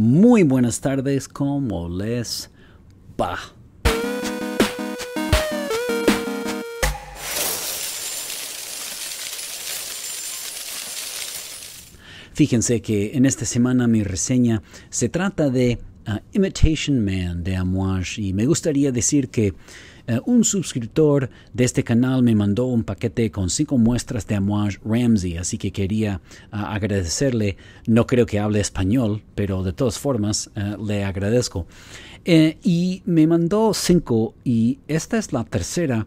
Muy buenas tardes, ¿cómo les va? Fíjense que en esta semana mi reseña se trata de ah, Imitation Man de Amouage y me gustaría decir que eh, un suscriptor de este canal me mandó un paquete con cinco muestras de Amouage Ramsey, así que quería ah, agradecerle. No creo que hable español, pero de todas formas eh, le agradezco. Eh, y me mandó cinco y esta es la tercera.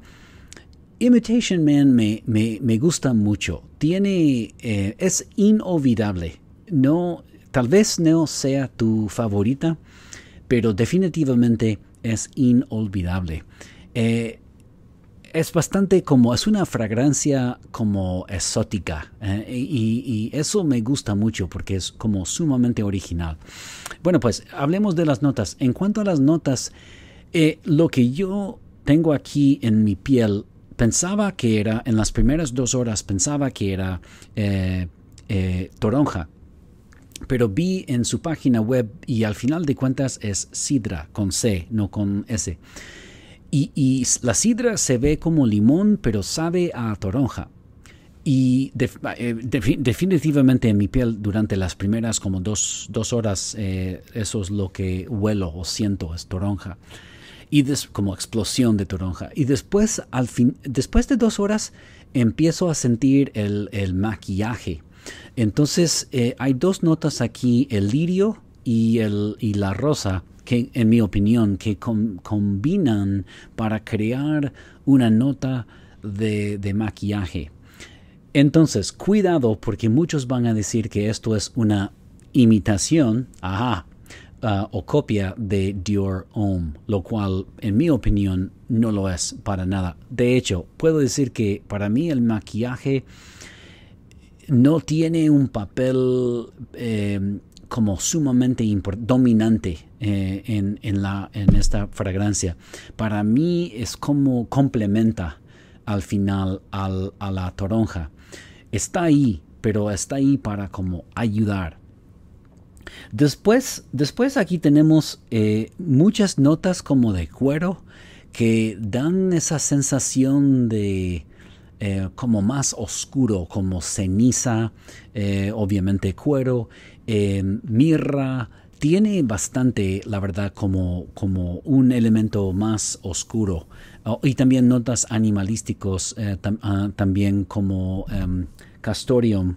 Imitation Man me, me, me gusta mucho. Tiene, es inolvidable. No, tal vez no sea tu favorita, pero definitivamente es inolvidable. Eh, es bastante como, es una fragancia como exótica eh, y, eso me gusta mucho porque es como sumamente original. Bueno, pues hablemos de las notas. En cuanto a las notas, eh, lo que yo tengo aquí en mi piel, pensaba que era, en las primeras dos horas pensaba que era toronja, pero vi en su página web y al final de cuentas es sidra con C, no con S. Y, la sidra se ve como limón, pero sabe a toronja. Y eh, definitivamente en mi piel durante las primeras como dos, horas, eh, eso es lo que huelo o siento, es toronja. Y es como explosión de toronja. Y después, al fin, después de dos horas, empiezo a sentir el, maquillaje. Entonces, eh, hay dos notas aquí, el lirio y, el, y la rosa en mi opinión, que combinan para crear una nota de, maquillaje. Entonces, cuidado porque muchos van a decir que esto es una imitación, ah, o copia de Dior Home, lo cual en mi opinión no lo es para nada. De hecho, puedo decir que para mí el maquillaje no tiene un papel eh, como sumamente dominante eh, en, la, en esta fragancia. Para mí es como complementa al final a la toronja. Está ahí, pero está ahí para como ayudar. Después, después aquí tenemos eh, muchas notas como de cuero que dan esa sensación de eh, como más oscuro, como ceniza, obviamente cuero, mirra, tiene bastante, la verdad, como, como un elemento más oscuro. Oh, y también notas animalísticos, eh, ah, también como em, Castorium.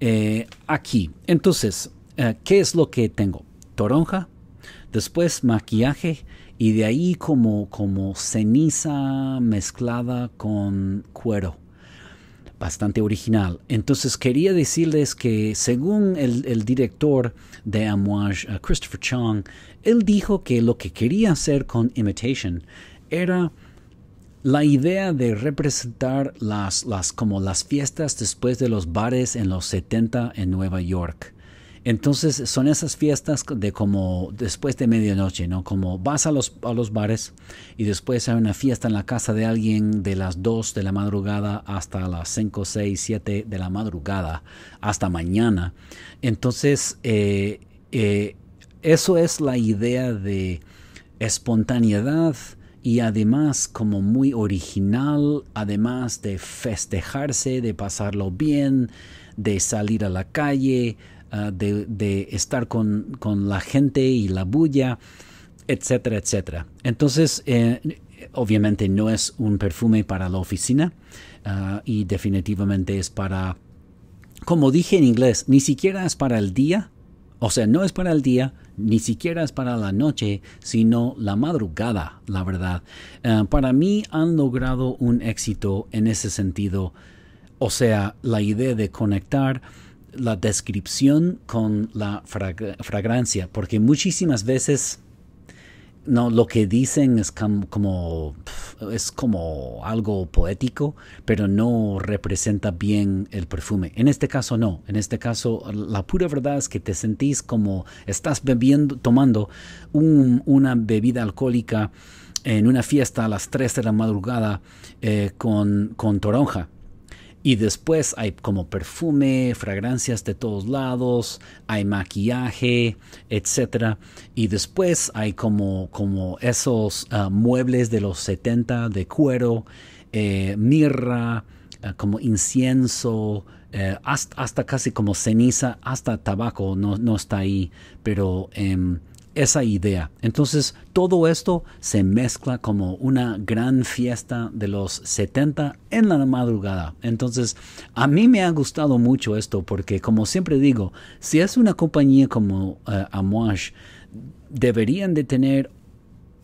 Eh, aquí, entonces, eh, ¿qué es lo que tengo? Toronja, después maquillaje y de ahí como, como ceniza mezclada con cuero bastante original. Entonces quería decirles que según el, director de Amouage, eh, Christopher Chong, él dijo que lo que quería hacer con Imitation era la idea de representar las, las, como las fiestas después de los bares en los 70 en Nueva York. Entonces son esas fiestas de como después de medianoche, ¿no? Como vas a los, a los bares y después hay una fiesta en la casa de alguien de las 2 de la madrugada hasta las 5, 6, 7 de la madrugada, hasta mañana. Entonces, eh, eh, eso es la idea de espontaneidad y además como muy original, además de festejarse, de pasarlo bien, de salir a la calle, Ah, de, estar con, la gente y la bulla, etcétera, etcétera. Entonces, eh, obviamente no es un perfume para la oficina ah, y definitivamente es para, como dije en inglés, ni siquiera es para el día, o sea, no es para el día, ni siquiera es para la noche, sino la madrugada, la verdad. Ah, para mí han logrado un éxito en ese sentido, o sea, la idea de conectar la descripción con la fragancia, porque muchísimas veces no lo que dicen es como, es como algo poético, pero no representa bien el perfume. En este caso no, en este caso la pura verdad es que te sentís como estás bebiendo tomando una bebida alcohólica en una fiesta a las 3 de la madrugada eh, con, con toronja y después hay como perfume, fragancias de todos lados, hay maquillaje, etc. Y después hay como, como esos ah, muebles de los 70 de cuero, eh, mirra, ah, como incienso, eh, hasta, casi como ceniza, hasta tabaco no, está ahí, pero... Em, esa idea. Entonces todo esto se mezcla como una gran fiesta de los 70 en la madrugada. Entonces a mí me ha gustado mucho esto porque como siempre digo, si es una compañía como a eh, Amouage, deberían de tener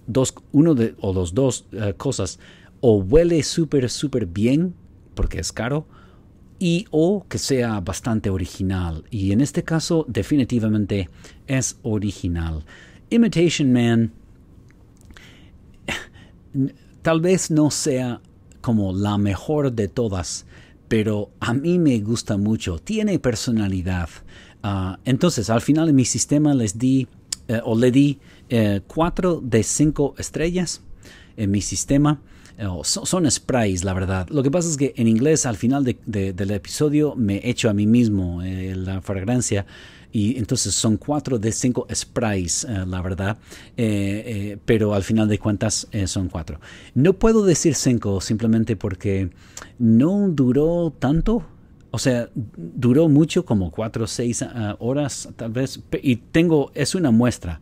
dos, uno de, o dos dos eh, cosas, o huele súper, súper bien porque es caro, y o que sea bastante original. Y en este caso definitivamente es original. Imitation Man tal vez no sea como la mejor de todas, pero a mí me gusta mucho, tiene personalidad. Ah, entonces, al final en mi sistema les di eh, o le di 4 eh, de 5 estrellas en mi sistema. Eh, son, sprays, la verdad. Lo que pasa es que en inglés al final del episodio me echo a mí mismo eh, la fragancia. Y entonces son cuatro de cinco sprays, eh, la verdad. pero al final de cuentas son cuatro. No puedo decir cinco simplemente porque no duró tanto. O sea, duró mucho, como cuatro o seis ah, horas tal vez. Y tengo, es una muestra.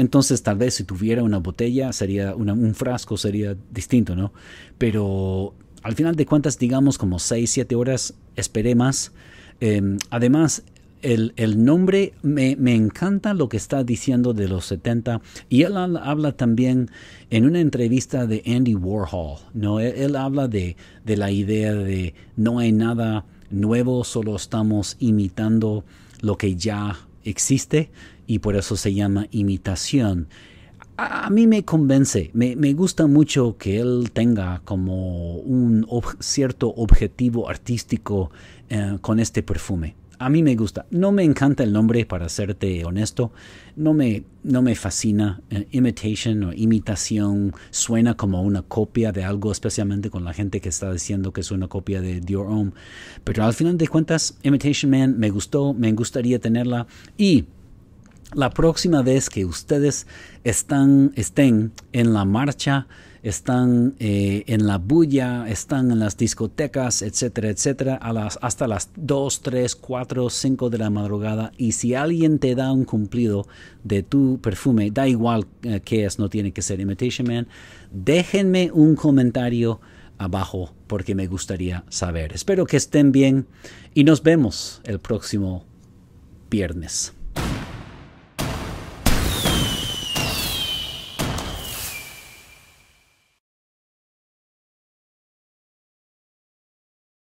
Entonces tal vez si tuviera una botella, sería un frasco sería distinto, ¿no? Pero al final de cuentas, digamos como 6, 7 horas, esperé más. Em, además, el, el, nombre, me, me, encanta lo que está diciendo de los 70. Y él habla también en una entrevista de Andy Warhol, ¿no? Él, habla de, de, la idea de no hay nada nuevo, solo estamos imitando lo que ya existe y por eso se llama imitación. A, mí me convence, me, gusta mucho que él tenga como un cierto objetivo artístico eh, con este perfume a mí me gusta. No me encanta el nombre, para serte honesto. No me, no me fascina. Eh, imitation o imitación suena como una copia de algo, especialmente con la gente que está diciendo que es una copia de Your home. Pero al final de cuentas, Imitation Man me gustó, me gustaría tenerla. Y la próxima vez que ustedes estén en la marcha, están eh, en la bulla, están en las discotecas, etcétera, etcétera, hasta las 2, 3, 4, 5 de la madrugada. Y si alguien te da un cumplido de tu perfume, da igual eh, que es, no tiene que ser Imitation Man, déjenme un comentario abajo porque me gustaría saber. Espero que estén bien y nos vemos el próximo viernes.